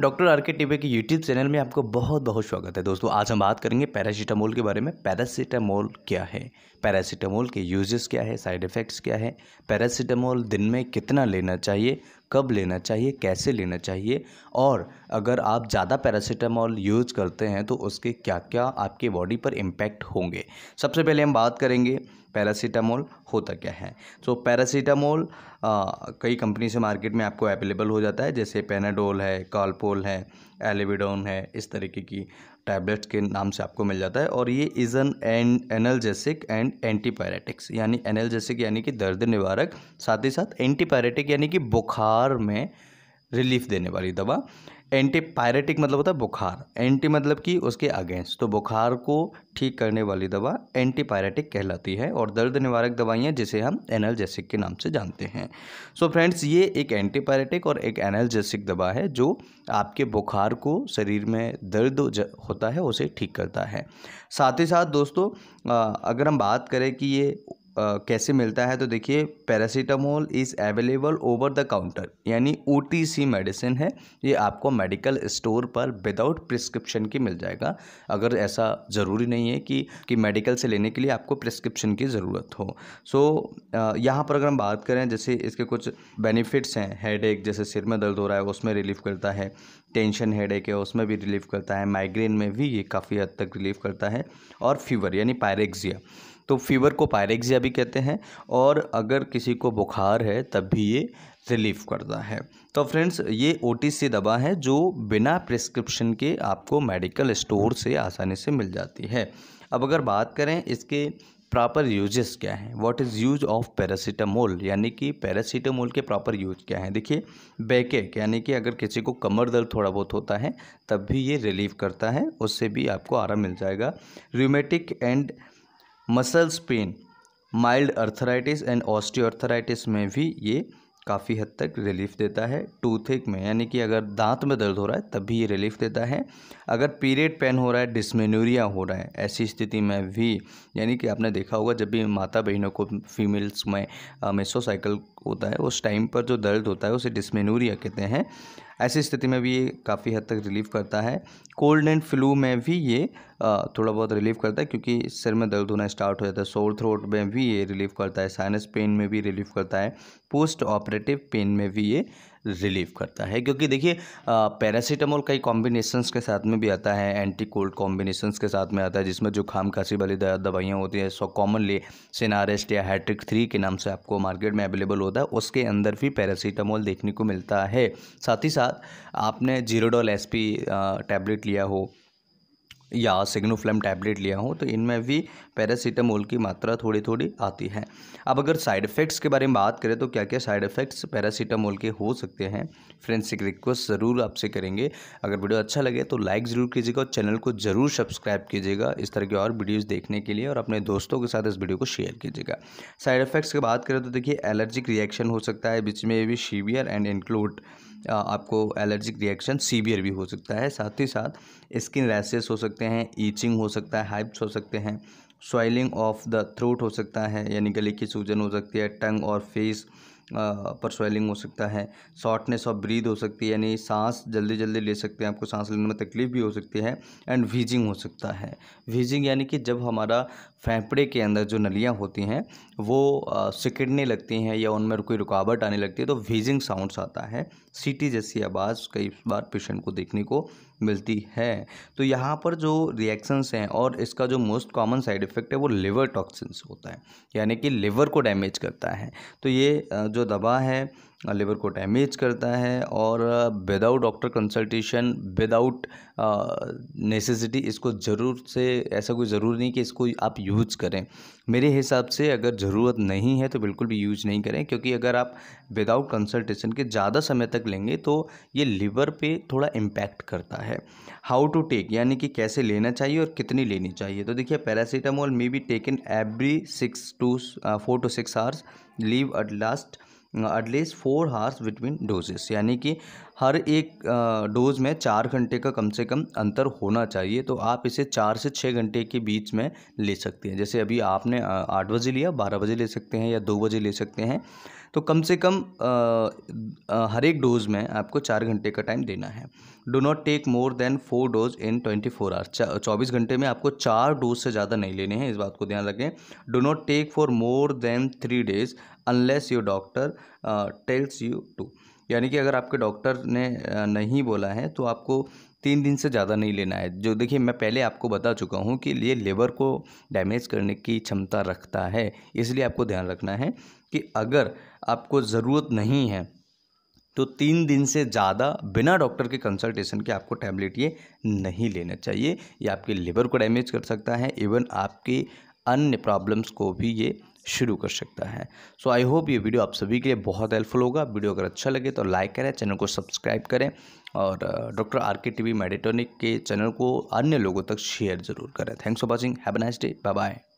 doctor R K TV के YouTube channel में आपको बहुत बहुत स्वागत है दोस्तों आज हम बात करेंगे पैरासीटामोल के बारे में पैरासीटामोल क्या है पैरासीटामोल के यूजेस क्या है साइड इफ़ेक्ट्स क्या है पैरासीटामोल दिन में कितना लेना चाहिए कब लेना चाहिए कैसे लेना चाहिए और अगर आप ज़्यादा पैरासीटामॉल यूज़ करते हैं तो उसके क्या क्या आपके बॉडी पर इम्पैक्ट होंगे सबसे पहले हम बात करेंगे पैरासीटामोल होता क्या है तो so, पैरासीटामोल कई कंपनी से मार्केट में आपको अवेलेबल हो जाता है जैसे पेनाडोल है कॉलपोल है एलिविडोन है इस तरीके की टैबलेट्स के नाम से आपको मिल जाता है और ये is an and analgesic and antipyretics यानी एनल्जेसिक यानी कि दर्द निवारक साथ ही साथ एंटीपायरेटिक यानी कि बुखार में रिलीफ देने वाली दवा एंटीपायरेटिक मतलब होता है बुखार एंटी मतलब कि उसके अगेंस्ट तो बुखार को ठीक करने वाली दवा एंटीपायरेटिक कहलाती है और दर्द निवारक दवाइयाँ जिसे हम एनालजेसिक के नाम से जानते हैं सो so फ्रेंड्स ये एक एंटीपायरेटिक और एक एनालजेसिक दवा है जो आपके बुखार को शरीर में दर्द होता है उसे ठीक करता है साथ ही साथ दोस्तों अगर हम बात करें कि ये कैसे मिलता है तो देखिए paracetamol is available over the counter यानी ओ मेडिसिन है ये आपको मेडिकल स्टोर पर विदाउट प्रिस्क्रिप्शन की मिल जाएगा अगर ऐसा ज़रूरी नहीं है कि कि मेडिकल से लेने के लिए आपको प्रिस्क्रिप्शन की ज़रूरत हो सो so, यहाँ पर अगर हम बात करें जैसे इसके कुछ बेनिफिट्स हैं हेड एक जैसे सिर में दर्द हो रहा है उसमें रिलीफ करता है टेंशन हेड एक है उसमें भी रिलीफ करता है माइग्रेन में भी ये काफ़ी हद तक रिलीफ करता है और फीवर यानी पायरेक्सिया तो फीवर को पायरेक्सिया भी कहते हैं और अगर किसी को बुखार है तब भी ये रिलीफ करता है तो फ्रेंड्स ये ओ दवा है जो बिना प्रिस्क्रिप्शन के आपको मेडिकल स्टोर से आसानी से मिल जाती है अब अगर बात करें इसके प्रॉपर यूजेस क्या हैं what is use of paracetamol यानी कि पैरासीटामोल के प्रॉपर यूज क्या हैं देखिए बैकेक यानी कि अगर किसी को कमर दर्द थोड़ा बहुत होता है तब भी ये रिलीव करता है उससे भी आपको आराम मिल जाएगा rheumatic and muscles pain mild arthritis and osteoarthritis में भी ये काफ़ी हद तक रिलीफ देता है टूथेक में यानी कि अगर दांत में दर्द हो रहा है तभी ये रिलीफ देता है अगर पीरियड पेन हो रहा है डिसमेनोरिया हो रहा है ऐसी स्थिति में भी यानी कि आपने देखा होगा जब भी माता बहनों को फीमेल्स में मेसोसाइकिल होता है उस टाइम पर जो दर्द होता है उसे डिसमेनोरिया कहते हैं ऐसी स्थिति में भी ये काफ़ी हद तक रिलीफ करता है कोल्ड एंड फ्लू में भी ये थोड़ा बहुत रिलीफ करता है क्योंकि सिर में दर्द होना स्टार्ट हो जाता है सोर थ्रोट में भी ये रिलीफ करता है साइनस पेन में भी रिलीफ करता है पोस्ट ऑपरेटिव पेन में भी ये रिलीव करता है क्योंकि देखिए पैरासीटामोल कई कॉम्बिनेशंस के साथ में भी आता है एंटी कोल्ड कॉम्बिनेशंस के साथ में आता है जिसमें जो खाम खांसी वाली दवाइयाँ होती हैं सो कॉमनली सिनारेस्ट या हैट्रिक थ्री के नाम से आपको मार्केट में अवेलेबल होता है उसके अंदर भी पैरासीटामोल देखने को मिलता है साथ ही साथ आपने जीरोडोल एस टैबलेट लिया हो या सिग्नोफ्लेम टैबलेट लिया हूँ तो इनमें भी पैरासीटामोल की मात्रा थोड़ी थोड़ी आती है अब अगर साइड इफ़ेक्ट्स के बारे में बात करें तो क्या क्या साइड इफ़ेक्ट्स पैरासीटामोल के हो सकते हैं फ्रेंड्स एक रिक्वेस्ट ज़रूर आपसे करेंगे अगर वीडियो अच्छा लगे तो लाइक ज़रूर कीजिएगा और चैनल को ज़रूर सब्सक्राइब कीजिएगा इस तरह की और वीडियोज़ देखने के लिए और अपने दोस्तों के साथ इस वीडियो को शेयर कीजिएगा साइड इफ़ेक्ट्स की बात करें तो देखिए एलर्जिक रिएक्शन हो सकता है बीच में भी सीवियर एंड इंक्लूड आपको एलर्जिक रिएक्शन सीवियर भी हो सकता है साथ ही साथ स्किन रैसेस हो सकते हैं ईचिंग हो सकता है हाइप्स हो सकते हैं स्वेलिंग ऑफ द थ्रोट हो सकता है यानी गले की सूजन हो सकती है टंग और फेस पर स्वेलिंग हो सकता है शॉर्टनेस ऑफ ब्रीद हो सकती है यानी सांस जल्दी जल्दी ले सकते हैं आपको सांस लेने में तकलीफ भी हो सकती है एंड वीजिंग हो सकता है वीजिंग यानी कि जब हमारा फेफड़े के अंदर जो नलियाँ होती हैं वो सिकड़ने लगती हैं या उनमें कोई रुकावट आने लगती है तो वीजिंग साउंड्स आता है सीटी जैसी आवाज़ कई बार पेशेंट को देखने को मिलती है तो यहाँ पर जो रिएक्शंस हैं और इसका जो मोस्ट कॉमन साइड इफ़ेक्ट है वो लिवर टॉक्सिन्स होता है यानी कि लिवर को डैमेज करता है तो ये जो दवा है लिवर को डैमेज करता है और without doctor consultation without necessity इसको ज़रूर से ऐसा कोई ज़रूरी नहीं कि इसको आप यूज़ करें मेरे हिसाब से अगर ज़रूरत नहीं है तो बिल्कुल भी यूज नहीं करें क्योंकि अगर आप विदाउट कंसल्टेशन के ज़्यादा समय तक लेंगे तो ये लिवर पे थोड़ा इम्पैक्ट करता है हाउ टू टेक यानी कि कैसे लेना चाहिए और कितनी लेनी चाहिए तो देखिए paracetamol may be taken every six to four to six hours leave at last at least four hours between doses यानी कि हर एक डोज में चार घंटे का कम से कम अंतर होना चाहिए तो आप इसे चार से छः घंटे के बीच में ले सकते हैं जैसे अभी आपने आठ बजे लिया बारह बजे ले सकते हैं या दो बजे ले सकते हैं तो कम से कम हर एक डोज़ में आपको चार घंटे का टाइम देना है do not take more than four dose in twenty four hours चौबीस घंटे में आपको चार डोज से ज़्यादा नहीं लेने हैं इस बात को ध्यान रखें do not take for more than three days unless your doctor tells you to यानी कि अगर आपके डॉक्टर ने नहीं बोला है तो आपको तीन दिन से ज़्यादा नहीं लेना है जो देखिए मैं पहले आपको बता चुका हूँ कि ये लेबर को डैमेज करने की क्षमता रखता है इसलिए आपको ध्यान रखना है कि अगर आपको ज़रूरत नहीं है तो तीन दिन से ज़्यादा बिना डॉक्टर के कंसल्टेशन के आपको टैबलेट ये नहीं लेना चाहिए ये आपके लिवर को डैमेज कर सकता है इवन आपके अन्य प्रॉब्लम्स को भी ये शुरू कर सकता है सो आई होप ये वीडियो आप सभी के लिए बहुत हेल्पफुल होगा वीडियो अगर अच्छा लगे तो लाइक करें चैनल को सब्सक्राइब करें और doctor R K T Meditonic के चैनल को अन्य लोगों तक शेयर जरूर करें thanks for watching have nice day bye bye